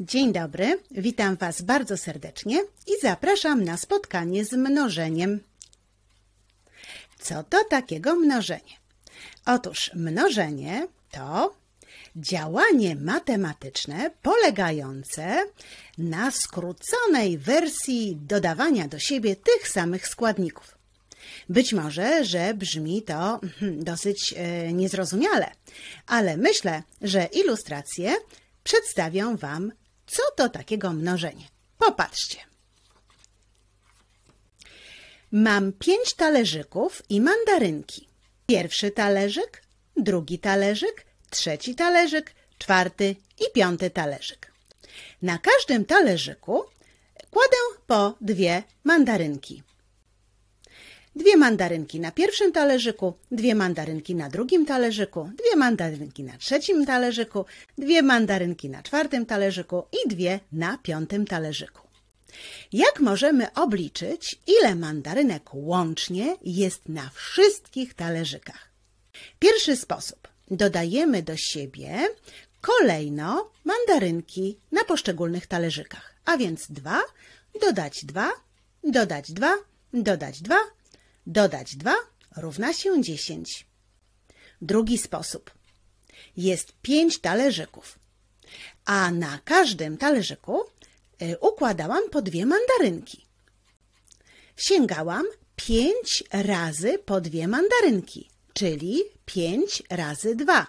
Dzień dobry, witam Was bardzo serdecznie i zapraszam na spotkanie z mnożeniem. Co to takiego mnożenie? Otóż mnożenie to działanie matematyczne polegające na skróconej wersji dodawania do siebie tych samych składników. Być może, że brzmi to hmm, dosyć e, niezrozumiale, ale myślę, że ilustracje przedstawią Wam co to takiego mnożenie? Popatrzcie. Mam pięć talerzyków i mandarynki. Pierwszy talerzyk, drugi talerzyk, trzeci talerzyk, czwarty i piąty talerzyk. Na każdym talerzyku kładę po dwie mandarynki dwie mandarynki na pierwszym talerzyku, dwie mandarynki na drugim talerzyku, dwie mandarynki na trzecim talerzyku, dwie mandarynki na czwartym talerzyku i dwie na piątym talerzyku. Jak możemy obliczyć, ile mandarynek łącznie jest na wszystkich talerzykach? Pierwszy sposób. Dodajemy do siebie kolejno mandarynki na poszczególnych talerzykach, a więc 2, dodać 2, dodać 2, dodać 2, dodać 2 równa się 10. Drugi sposób. Jest 5 talerzyków, a na każdym talerzyku y, układałam po dwie mandarynki. Sięgałam 5 razy po dwie mandarynki, czyli 5 razy 2.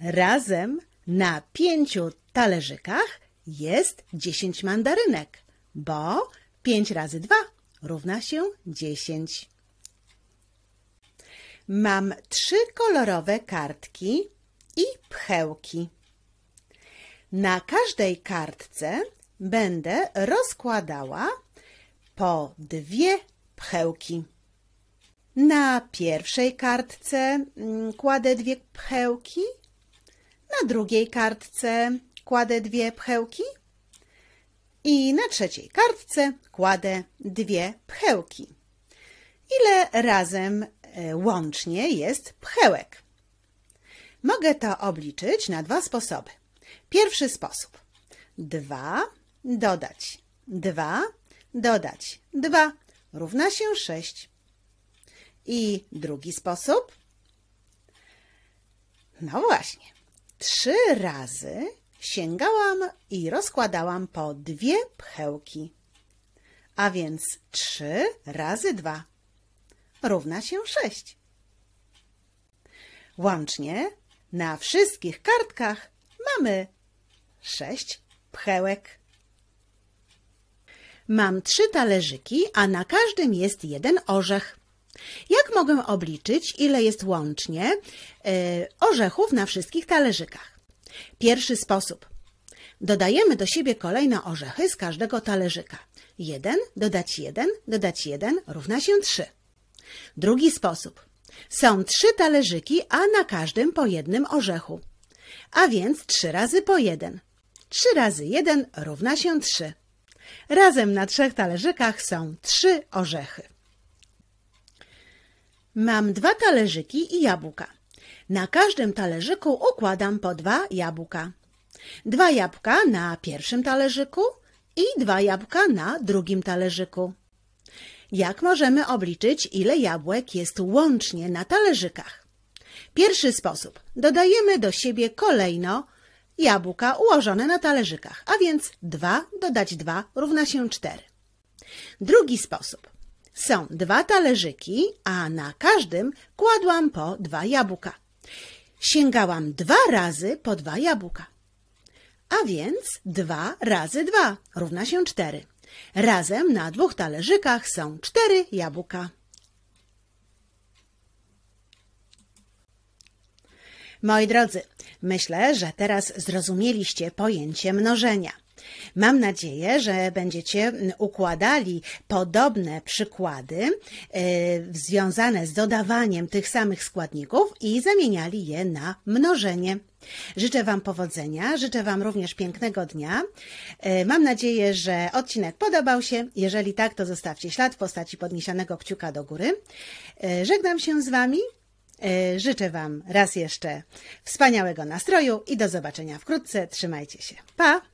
Razem na pięciu talerzykach jest 10 mandarynek, bo 5 razy 2 równa się 10. Mam trzy kolorowe kartki i pchełki. Na każdej kartce będę rozkładała po dwie pchełki. Na pierwszej kartce mm, kładę dwie pchełki, na drugiej kartce kładę dwie pchełki, i na trzeciej kartce kładę dwie pchełki. Ile razem e, łącznie jest pchełek? Mogę to obliczyć na dwa sposoby. Pierwszy sposób. 2 dodać 2 dodać 2 równa się 6. I drugi sposób. No właśnie. 3 razy sięgałam i rozkładałam po dwie pchełki. A więc trzy razy dwa równa się sześć. Łącznie na wszystkich kartkach mamy sześć pchełek. Mam trzy talerzyki, a na każdym jest jeden orzech. Jak mogę obliczyć, ile jest łącznie e, orzechów na wszystkich talerzykach? Pierwszy sposób. Dodajemy do siebie kolejne orzechy z każdego talerzyka. 1 dodać 1 dodać 1 równa się 3. Drugi sposób. Są trzy talerzyki, a na każdym po jednym orzechu. A więc 3 razy po 1. 3 razy 1 równa się 3. Razem na trzech talerzykach są trzy orzechy. Mam dwa talerzyki i jabłka. Na każdym talerzyku układam po dwa jabłka. Dwa jabłka na pierwszym talerzyku i dwa jabłka na drugim talerzyku. Jak możemy obliczyć, ile jabłek jest łącznie na talerzykach? Pierwszy sposób. Dodajemy do siebie kolejno jabłka ułożone na talerzykach, a więc 2 dodać 2 równa się 4. Drugi sposób. Są dwa talerzyki, a na każdym kładłam po dwa jabłka sięgałam dwa razy po dwa jabłka. A więc dwa razy dwa równa się cztery. Razem na dwóch talerzykach są cztery jabłka. Moi drodzy, myślę, że teraz zrozumieliście pojęcie mnożenia. Mam nadzieję, że będziecie mm, układali podobne przykłady e, związane z dodawaniem tych samych składników i zamieniali je na mnożenie. Życzę Wam powodzenia, życzę Wam również pięknego dnia. E, mam nadzieję, że odcinek podobał się. Jeżeli tak, to zostawcie ślad w postaci podniesionego kciuka do góry. E, żegnam się z Wami. Życzę Wam raz jeszcze wspaniałego nastroju i do zobaczenia wkrótce. Trzymajcie się. Pa!